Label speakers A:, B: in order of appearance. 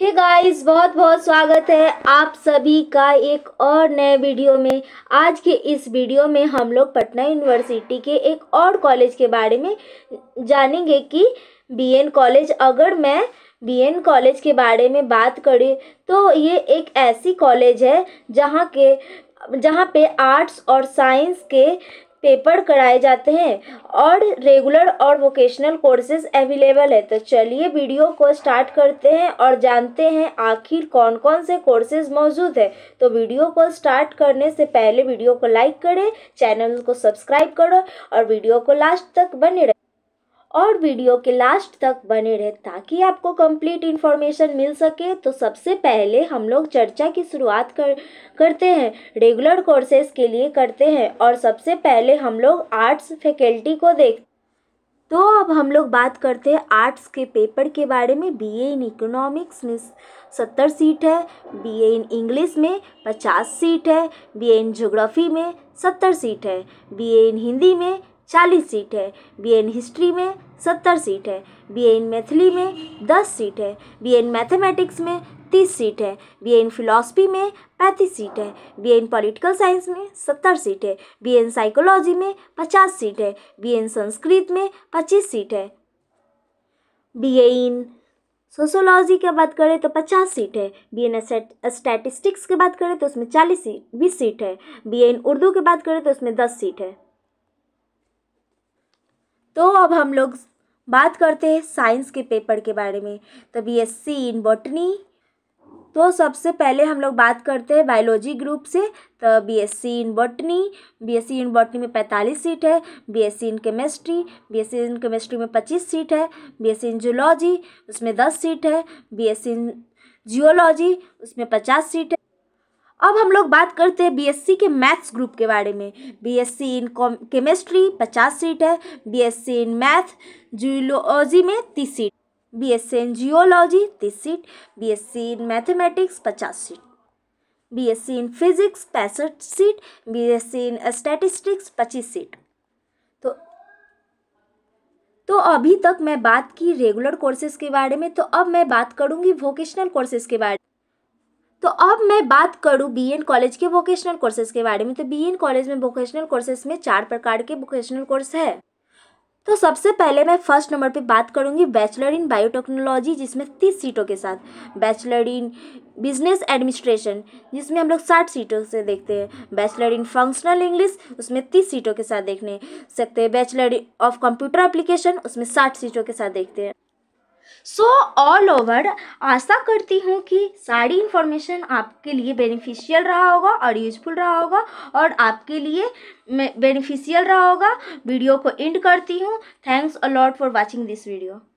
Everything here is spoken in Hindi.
A: हे hey गाइस बहुत बहुत स्वागत है आप सभी का एक और नए वीडियो में आज के इस वीडियो में हम लोग पटना यूनिवर्सिटी के एक और कॉलेज के बारे में जानेंगे कि बीएन कॉलेज अगर मैं बीएन कॉलेज के बारे में बात करें तो ये एक ऐसी कॉलेज है जहाँ के जहाँ पे आर्ट्स और साइंस के पेपर कराए जाते हैं और रेगुलर और वोकेशनल कोर्सेज अवेलेबल है तो चलिए वीडियो को स्टार्ट करते हैं और जानते हैं आखिर कौन कौन से कोर्सेज मौजूद है तो वीडियो को स्टार्ट करने से पहले वीडियो को लाइक करें चैनल को सब्सक्राइब करो और वीडियो को लास्ट तक बने रहे और वीडियो के लास्ट तक बने रहे ताकि आपको कंप्लीट इन्फॉर्मेशन मिल सके तो सबसे पहले हम लोग चर्चा की शुरुआत कर करते हैं रेगुलर कोर्सेज के लिए करते हैं और सबसे पहले हम लोग आर्ट्स फैकल्टी को देख तो अब हम लोग बात करते हैं आर्ट्स के पेपर के बारे में ए इन इकोनॉमिक्स में सत्तर सीट है ए इन इंग्लिश में पचास सीट है ए इन जोग्राफ़ी में सत्तर सीट है ए इन हिंदी में चालीस सीट है बीए इन हिस्ट्री में सत्तर सीट है बीए इन मैथिली में दस सीट है बीए इन मैथमेटिक्स में तीस सीट है बीए इन फिलॉसफी में पैंतीस सीट है बीए इन पॉलिटिकल साइंस में सत्तर सीट है बीए इन साइकोलॉजी में पचास सीट है बीए इन संस्कृत में पच्चीस सीट है बीए इन सोशोलॉजी की बात करें तो पचास सीट है बी एन स्टैटिस्टिक्स की बात करें तो उसमें चालीस सीट बीस सीट है बी एन उर्दू की बात करें तो उसमें दस सीट है तो अब हम लोग बात करते हैं साइंस के पेपर के बारे में तो B S C in botany तो सबसे पहले हम लोग बात करते हैं बायोलॉजी ग्रुप से तो B S C in botany B S C in botany में पैंतालीस सीट है B S C in chemistry B S C in chemistry में पच्चीस सीट है B S C in zoology उसमें दस सीट है B S C in geology उसमें पचास सीट है अब हम लोग बात करते हैं बीएससी के मैथ्स ग्रुप के बारे में बीएससी इन केमिस्ट्री पचास सीट है बीएससी इन मैथ जूलॉजी में तीस सीट बीएससी इन जियोलॉजी तीस सीट बीएससी इन मैथमेटिक्स पचास सीट बीएससी इन फिजिक्स पैंसठ सीट बीएससी इन स्टैटिस्टिक्स पच्चीस सीट तो तो अभी तक मैं बात की रेगुलर कोर्सेज के बारे में तो अब मैं बात करूंगी वोकेशनल कोर्सेज के बारे में तो अब मैं बात करूँ बी एन कॉलेज के वोकेशनल कोर्सेज के बारे में तो बी एन कॉलेज में वोकेशनल कोर्सेज में चार प्रकार के वोकेशनल कोर्स है तो सबसे पहले मैं फर्स्ट नंबर पे बात करूंगी बैचलर इन बायोटेक्नोलॉजी जिसमें तीस सीटों के साथ बैचलर इन बिजनेस एडमिनिस्ट्रेशन जिसमें हम लोग साठ सीटों से देखते हैं बैचलर इन फंक्शनल इंग्लिश उसमें तीस सीटों के साथ देखने सकते हैं बैचलर ऑफ कंप्यूटर एप्लीकेशन उसमें साठ सीटों के साथ देखते हैं सो ऑल ओवर आशा करती हूँ कि सारी इन्फॉर्मेशन आपके लिए बेनिफिशियल रहा होगा और यूजफुल रहा होगा और आपके लिए बेनिफिशियल रहा होगा वीडियो को एंड करती हूँ thanks a lot for watching this video